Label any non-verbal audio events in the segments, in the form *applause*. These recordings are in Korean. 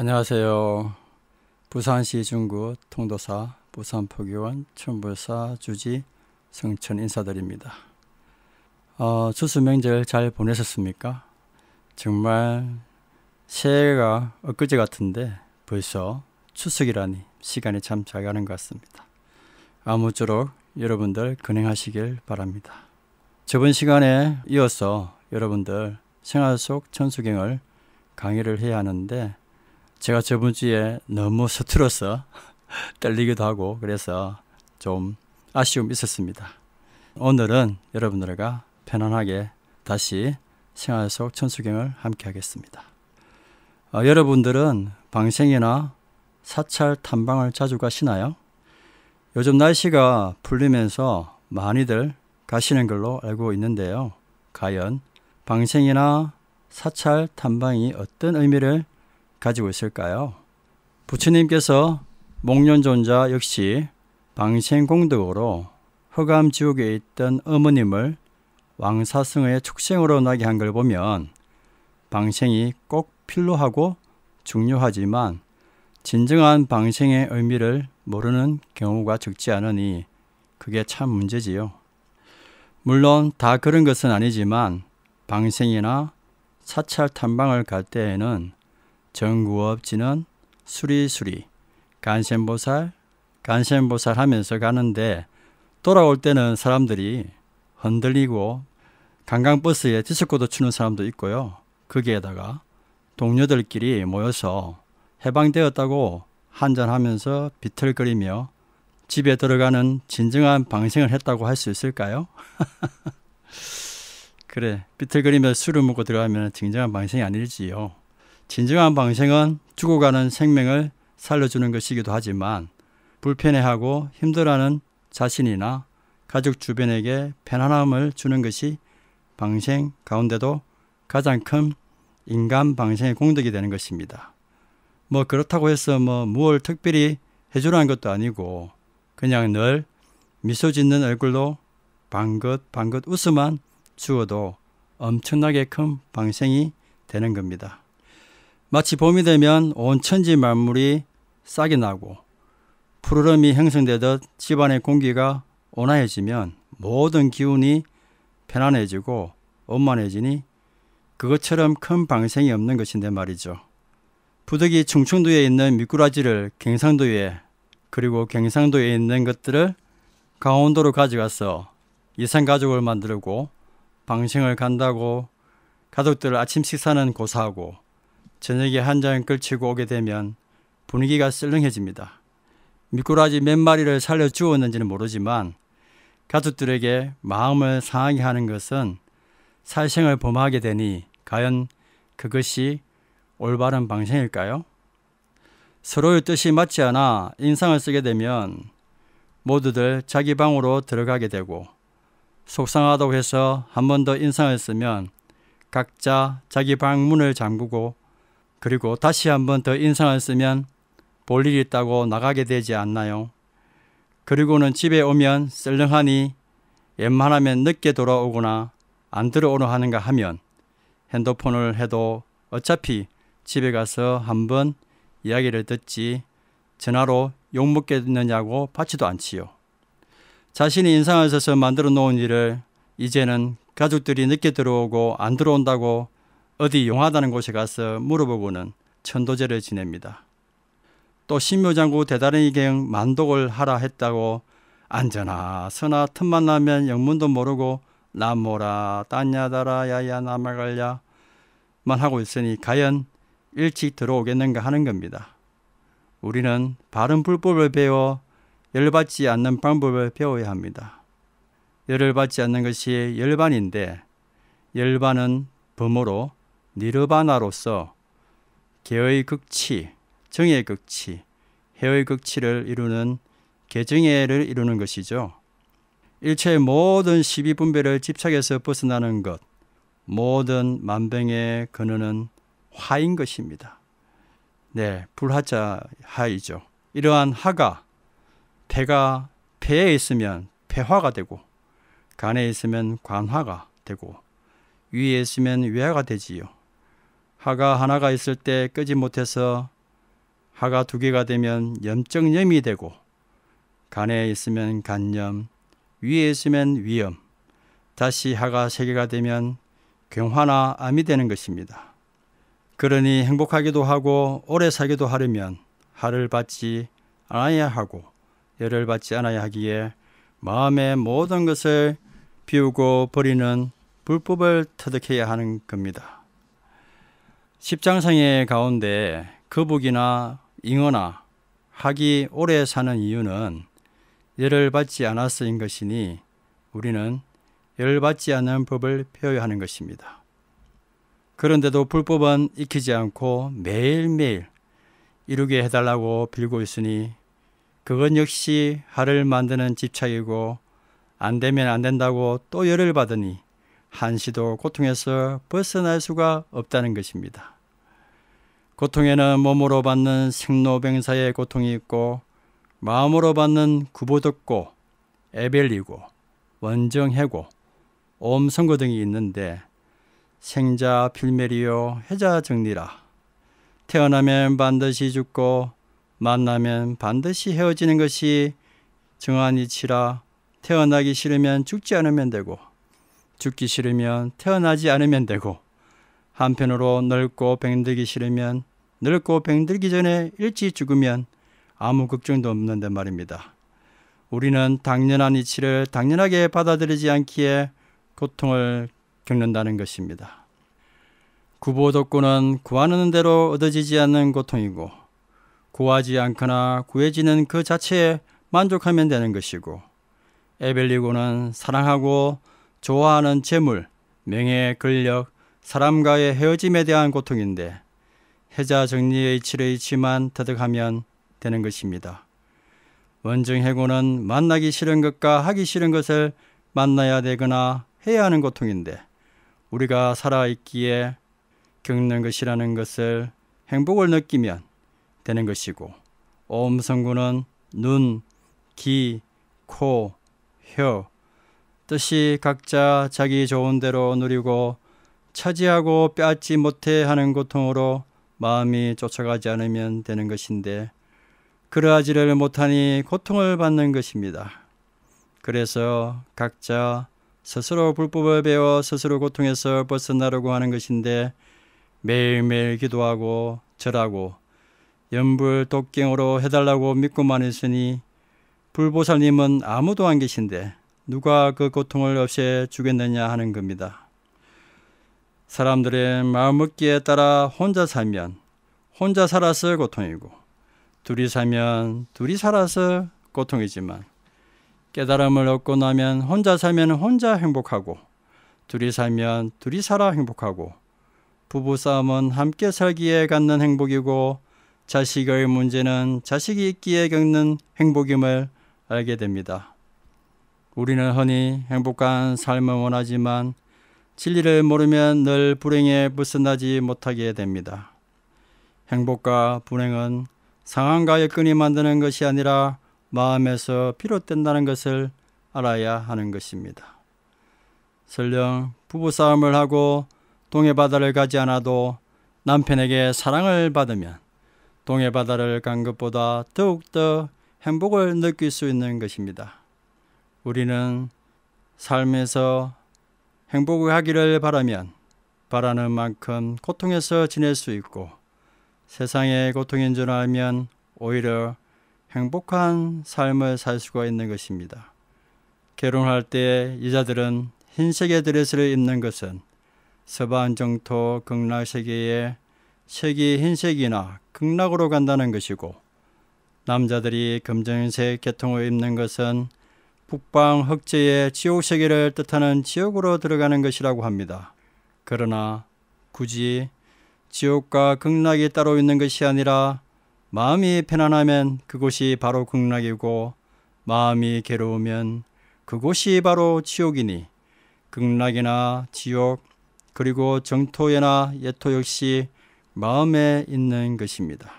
안녕하세요. 부산시 중구 통도사 부산포교원 천불사 주지 성천 인사드립니다. 어, 추수명절 잘 보내셨습니까? 정말 새해가 엊그제 같은데 벌써 추석이라니 시간이 참 잘 가는 것 같습니다. 아무쪼록 여러분들 근행하시길 바랍니다. 저번 시간에 이어서 여러분들 생활 속 천수경을 강의를 해야 하는데 제가 저번 주에 너무 서툴어서 *laughs* 떨리기도 하고 그래서 좀 아쉬움이 있었습니다. 오늘은 여러분들과 편안하게 다시 생활 속 천수경을 함께 하겠습니다. 어, 여러분들은 방생이나 사찰 탐방을 자주 가시나요? 요즘 날씨가 풀리면서 많이들 가시는 걸로 알고 있는데요. 과연 방생이나 사찰 탐방이 어떤 의미를 가지고 있을까요? 부처님께서 목련존자 역시 방생공덕으로 허감 지옥에 있던 어머님을 왕사승의 축생으로 나게 한 걸 보면 방생이 꼭 필요하고 중요하지만 진정한 방생의 의미를 모르는 경우가 적지 않으니 그게 참 문제지요. 물론 다 그런 것은 아니지만 방생이나 사찰 탐방을 갈 때에는 정구업 지는 수리수리 간센보살 간센보살 하면서 가는데 돌아올 때는 사람들이 흔들리고 관광버스에 디스코도 추는 사람도 있고요. 거기에다가 동료들끼리 모여서 해방되었다고 한잔하면서 비틀거리며 집에 들어가는 진정한 방생을 했다고 할 수 있을까요? *laughs* 그래, 비틀거리며 술을 먹고 들어가면 진정한 방생이 아니지요. 진정한 방생은 죽어가는 생명을 살려주는 것이기도 하지만 불편해하고 힘들어하는 자신이나 가족 주변에게 편안함을 주는 것이 방생 가운데도 가장 큰 인간 방생의 공덕이 되는 것입니다. 뭐 그렇다고 해서 뭐 무얼 특별히 해주라는 것도 아니고 그냥 늘 미소 짓는 얼굴로 방긋방긋 웃음만 주어도 엄청나게 큰 방생이 되는 겁니다. 마치 봄이 되면 온 천지 만물이 싹이 나고 푸르름이 형성되듯 집안의 공기가 온화해지면 모든 기운이 편안해지고 원만해지니 그것처럼 큰 방생이 없는 것인데 말이죠. 부득이 충청도에 있는 미꾸라지를 경상도에 그리고 경상도에 있는 것들을 강원도로 가져가서 이산 가족을 만들고 방생을 간다고 가족들 아침 식사는 고사하고 저녁에 한 장을 걸치고 오게 되면 분위기가 썰렁해집니다. 미꾸라지 몇 마리를 살려 주었는지는 모르지만 가족들에게 마음을 상하게 하는 것은 살생을 범하게 되니 과연 그것이 올바른 방향일까요? 서로의 뜻이 맞지 않아 인상을 쓰게 되면 모두들 자기 방으로 들어가게 되고 속상하다고 해서 한 번 더 인상을 쓰면 각자 자기 방 문을 잠그고 그리고 다시 한 번 더 인상을 쓰면 볼 일이 있다고 나가게 되지 않나요? 그리고는 집에 오면 썰렁하니 웬만하면 늦게 돌아오거나 안 들어오려 하는가 하면 핸드폰을 해도 어차피 집에 가서 한번 이야기를 듣지 전화로 욕먹겠느냐고 받지도 않지요. 자신이 인상을 써서 만들어 놓은 일을 이제는 가족들이 늦게 들어오고 안 들어온다고 어디 용하다는 곳에 가서 물어보고는 천도제를 지냅니다. 또 신묘장구 대단이경 만독을 하라 했다고 안전하 서나 틈만 나면 영문도 모르고 남모라 딴야다라 야야 남아갈야만 하고 있으니 과연 일찍 들어오겠는가 하는 겁니다. 우리는 바른 불법을 배워 열받지 않는 방법을 배워야 합니다. 열을 받지 않는 것이 열반인데 열반은 범어로 니르바나로서 개의 극치, 정의 극치, 해의 극치를 이루는 개정해를 이루는 것이죠. 일체의 모든 시비 분배를 집착해서 벗어나는 것, 모든 만병의 근원은 화인 것입니다. 네, 불하자 하이죠. 이러한 하가 폐가 폐에 있으면 폐화가 되고 간에 있으면 관화가 되고 위에 있으면 위화가 되지요. 하가 하나가 있을 때 끄지 못해서 하가 두 개가 되면 염증염이 되고 간에 있으면 간염, 위에 있으면 위염, 다시 하가 세 개가 되면 경화나 암이 되는 것입니다. 그러니 행복하기도 하고 오래 살기도 하려면 하를 받지 않아야 하고 열을 받지 않아야 하기에 마음의 모든 것을 비우고 버리는 불법을 터득해야 하는 겁니다. 십장상의 가운데 거북이나 잉어나 학이 오래 사는 이유는 열을 받지 않았어인 것이니 우리는 열을 받지 않는 법을 배워야 하는 것입니다. 그런데도 불법은 익히지 않고 매일매일 이루게 해달라고 빌고 있으니 그건 역시 하를 만드는 집착이고 안 되면 안 된다고 또 열을 받으니 한시도 고통에서 벗어날 수가 없다는 것입니다. 고통에는 몸으로 받는 생로병사의 고통이 있고 마음으로 받는 구보덕고, 에벨리고, 원정해고, 옴선거 등이 있는데 생자 필메리오 해자 정리라 태어나면 반드시 죽고 만나면 반드시 헤어지는 것이 정한이치라 태어나기 싫으면 죽지 않으면 되고 죽기 싫으면 태어나지 않으면 되고 한편으로 늙고 병들기 싫으면 늙고 병들기 전에 일찍 죽으면 아무 걱정도 없는데 말입니다. 우리는 당연한 이치를 당연하게 받아들이지 않기에 고통을 겪는다는 것입니다. 구보 덕구는 구하는 대로 얻어지지 않는 고통이고 구하지 않거나 구해지는 그 자체에 만족하면 되는 것이고 에벨리고는 사랑하고 좋아하는 재물, 명예, 권력, 사람과의 헤어짐에 대한 고통인데 해자 정리의 치7의치만 터득하면 되는 것입니다. 원증 해고는 만나기 싫은 것과 하기 싫은 것을 만나야 되거나 해야 하는 고통인데 우리가 살아있기에 겪는 것이라는 것을 행복을 느끼면 되는 것이고 오음성구는 눈, 귀, 코, 혀, 뜻이 각자 자기 좋은 대로 누리고 차지하고 빼앗지 못해 하는 고통으로 마음이 쫓아가지 않으면 되는 것인데 그러하지를 못하니 고통을 받는 것입니다. 그래서 각자 스스로 불법을 배워 스스로 고통에서 벗어나려고 하는 것인데 매일매일 기도하고 절하고 연불 독경으로 해달라고 믿고만 있으니 불보살님은 아무도 안 계신데 누가 그 고통을 없애 주겠느냐 하는 겁니다. 사람들의 마음먹기에 따라 혼자 살면 혼자 살아서 고통이고 둘이 살면 둘이 살아서 고통이지만 깨달음을 얻고 나면 혼자 살면 혼자 행복하고 둘이 살면 둘이 살아 행복하고 부부싸움은 함께 살기에 갖는 행복이고 자식의 문제는 자식이 있기에 겪는 행복임을 알게 됩니다. 우리는 흔히 행복한 삶을 원하지만 진리를 모르면 늘 불행에 벗어나지 못하게 됩니다. 행복과 불행은 상황과 여건이 만드는 것이 아니라 마음에서 비롯된다는 것을 알아야 하는 것입니다. 설령 부부싸움을 하고 동해바다를 가지 않아도 남편에게 사랑을 받으면 동해바다를 간 것보다 더욱더 행복을 느낄 수 있는 것입니다. 우리는 삶에서 행복을 하기를 바라면 바라는 만큼 고통에서 지낼 수 있고 세상의 고통인 줄 알면 오히려 행복한 삶을 살 수가 있는 것입니다. 결혼할 때 여자들은 흰색의 드레스를 입는 것은 서방 정토 극락 세계의 색이 흰색이나 극락으로 간다는 것이고 남자들이 검정색 계통을 입는 것은 북방 흑제의 지옥 세계를 뜻하는 지옥으로 들어가는 것이라고 합니다. 그러나 굳이 지옥과 극락이 따로 있는 것이 아니라 마음이 편안하면 그곳이 바로 극락이고 마음이 괴로우면 그곳이 바로 지옥이니 극락이나 지옥 그리고 정토에나 예토 역시 마음에 있는 것입니다.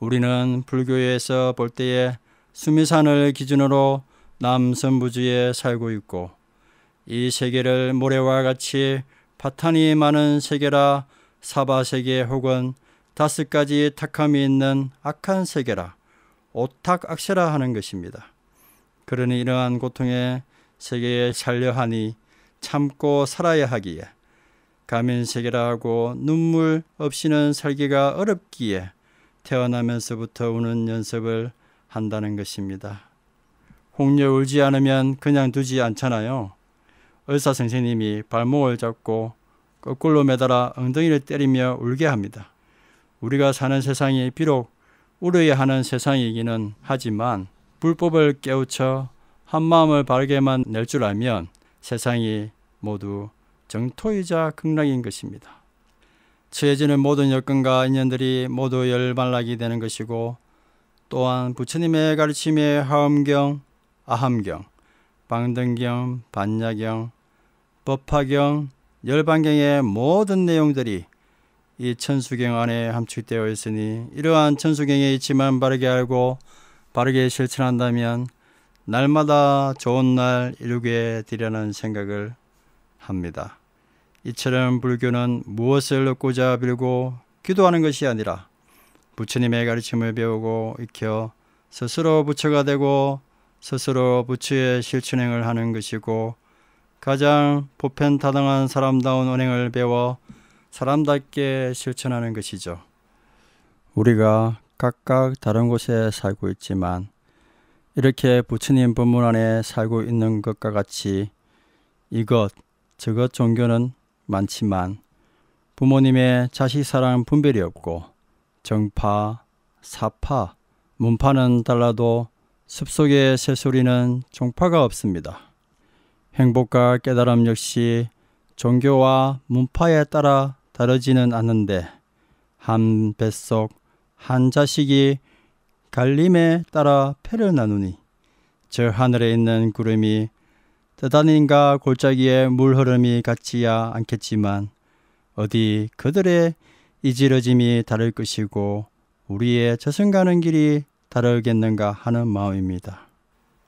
우리는 불교에서 볼 때에 수미산을 기준으로 남선부지에 살고 있고 이 세계를 모래와 같이 파탄이 많은 세계라 사바 세계 혹은 다섯 가지 탁함이 있는 악한 세계라 오탁 악세라 하는 것입니다. 그러니 이러한 고통에 세계에 살려 하니 참고 살아야 하기에 가민 세계라 하고 눈물 없이는 살기가 어렵기에 태어나면서부터 우는 연습을 한다는 것입니다. 홍려 울지 않으면 그냥 두지 않잖아요. 의사 선생님이 발목을 잡고 거꾸로 매달아 엉덩이를 때리며 울게 합니다. 우리가 사는 세상이 비록 울어야 하는 세상이기는 하지만 불법을 깨우쳐 한마음을 바르게만 낼 줄 알면 세상이 모두 정토이자 극락인 것입니다. 처해지는 모든 여건과 인연들이 모두 열반락이 되는 것이고 또한 부처님의 가르침에 하엄경 아함경, 방등경, 반야경, 법화경, 열반경의 모든 내용들이 이 천수경 안에 함축되어 있으니 이러한 천수경의 이치만 바르게 알고 바르게 실천한다면 날마다 좋은 날 이루게 되려는 생각을 합니다. 이처럼 불교는 무엇을 얻고자 빌고 기도하는 것이 아니라 부처님의 가르침을 배우고 익혀 스스로 부처가 되고 스스로 부처의 실천행을 하는 것이고 가장 보편타당한 사람다운 언행을 배워 사람답게 실천하는 것이죠. 우리가 각각 다른 곳에 살고 있지만 이렇게 부처님 법문 안에 살고 있는 것과 같이 이것 저것 종교는 많지만 부모님의 자식 사랑 분별이 없고 정파, 사파, 문파는 달라도 숲속의 새소리는 종파가 없습니다. 행복과 깨달음 역시 종교와 문파에 따라 다르지는 않는데 한 뱃속 한 자식이 갈림에 따라 패를 나누니 저 하늘에 있는 구름이 뜨다니가 골짜기에 물 흐름이 같지야 않겠지만 어디 그들의 이지러짐이 다를 것이고 우리의 저승 가는 길이 다르겠는가 하는 마음입니다.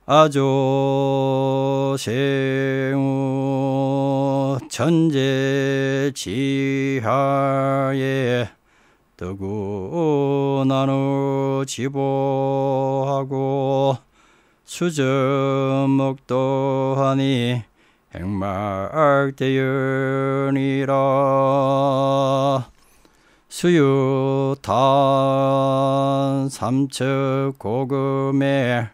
아조생우 천재 지하에 뜨구 나누 지보하고 수저목도 하니 행말대연이라 수유탄 삼척 고금에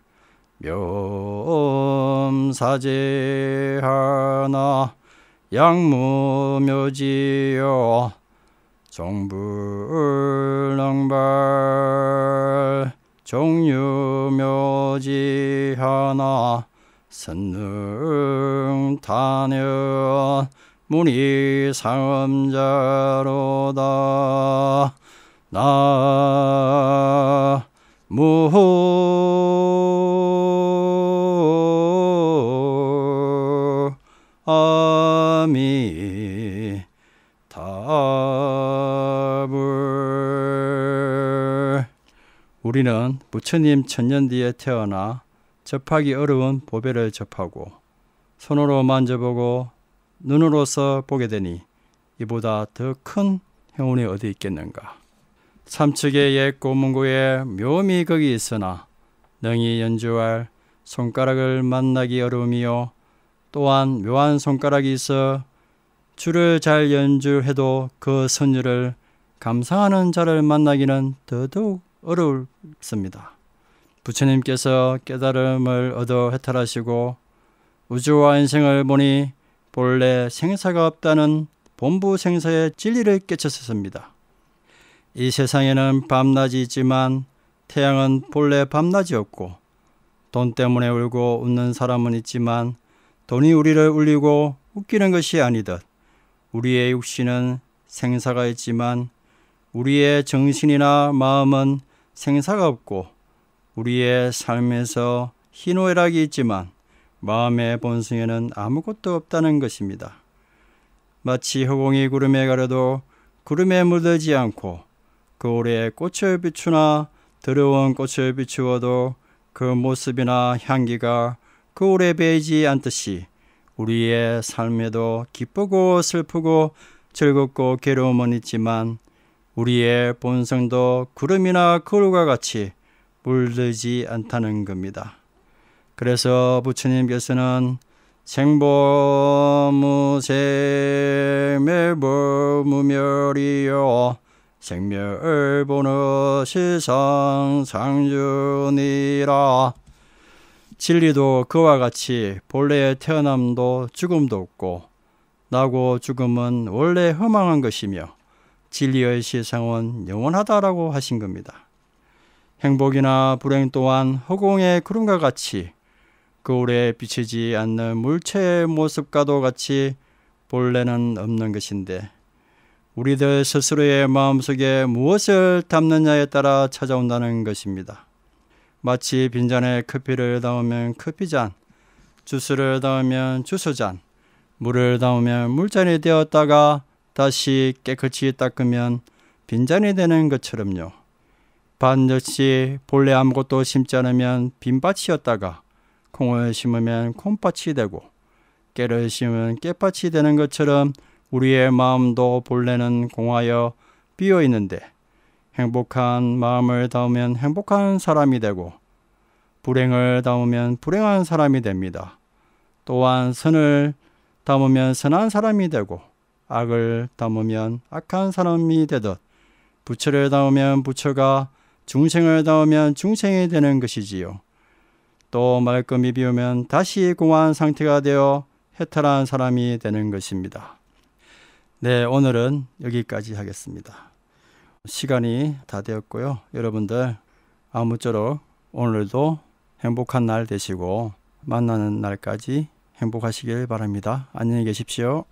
묘사제 음 하나 양무묘지요 종불능발 종유묘지 하나 선능탄연 문이 상음자로다 나 무호 우리는 부처님 천년 뒤에 태어나 접하기 어려운 보배를 접하고 손으로 만져보고 눈으로서 보게 되니 이보다 더 큰 행운이 어디 있겠는가. 삼척의 옛 고문고에 묘미 거기 있으나 능히 연주할 손가락을 만나기 어려움이요 또한 묘한 손가락이 있어 줄을 잘 연주해도 그 선율을 감상하는 자를 만나기는 더더욱 어렵습니다. 부처님께서 깨달음을 얻어 해탈하시고 우주와 인생을 보니 본래 생사가 없다는 본부 생사의 진리를 깨쳤었습니다. 이 세상에는 밤낮이 있지만 태양은 본래 밤낮이 없고 돈 때문에 울고 웃는 사람은 있지만 돈이 우리를 울리고 웃기는 것이 아니듯 우리의 육신은 생사가 있지만 우리의 정신이나 마음은 생사가 없고 우리의 삶에서 희노애락이 있지만 마음의 본성에는 아무것도 없다는 것입니다. 마치 허공이 구름에 가려도 구름에 물들지 않고 거울에 그 꽃을 비추나 더러운 꽃을 비추어도 그 모습이나 향기가 거울에 그 배이지 않듯이 우리의 삶에도 기쁘고 슬프고 즐겁고 괴로움은 있지만 우리의 본성도 구름이나 거울과 같이 물들지 않다는 겁니다. 그래서 부처님께서는 생보무생멸보무멸이요 생멸보는 시상상준이라 진리도 그와 같이 본래의 태어남도 죽음도 없고 나고 죽음은 원래 허망한 것이며 진리의 시상은 영원하다라고 하신 겁니다. 행복이나 불행 또한 허공의 구름과 같이 거울에 비치지 않는 물체의 모습과도 같이 본래는 없는 것인데 우리들 스스로의 마음속에 무엇을 담느냐에 따라 찾아온다는 것입니다. 마치 빈잔에 커피를 담으면 커피잔, 주스를 담으면 주스잔, 물을 담으면 물잔이 되었다가 다시 깨끗이 닦으면 빈잔이 되는 것처럼요. 밭 역시 본래 아무것도 심지 않으면 빈밭이었다가 콩을 심으면 콩밭이 되고 깨를 심으면 깨밭이 되는 것처럼 우리의 마음도 본래는 공하여 비어 있는데 행복한 마음을 담으면 행복한 사람이 되고 불행을 담으면 불행한 사람이 됩니다. 또한 선을 담으면 선한 사람이 되고 악을 담으면 악한 사람이 되듯 부처를 담으면 부처가 중생을 담으면 중생이 되는 것이지요. 또 말끔히 비우면 다시 공허한 상태가 되어 해탈한 사람이 되는 것입니다. 네, 오늘은 여기까지 하겠습니다. 시간이 다 되었고요. 여러분들 아무쪼록 오늘도 행복한 날 되시고 만나는 날까지 행복하시길 바랍니다. 안녕히 계십시오.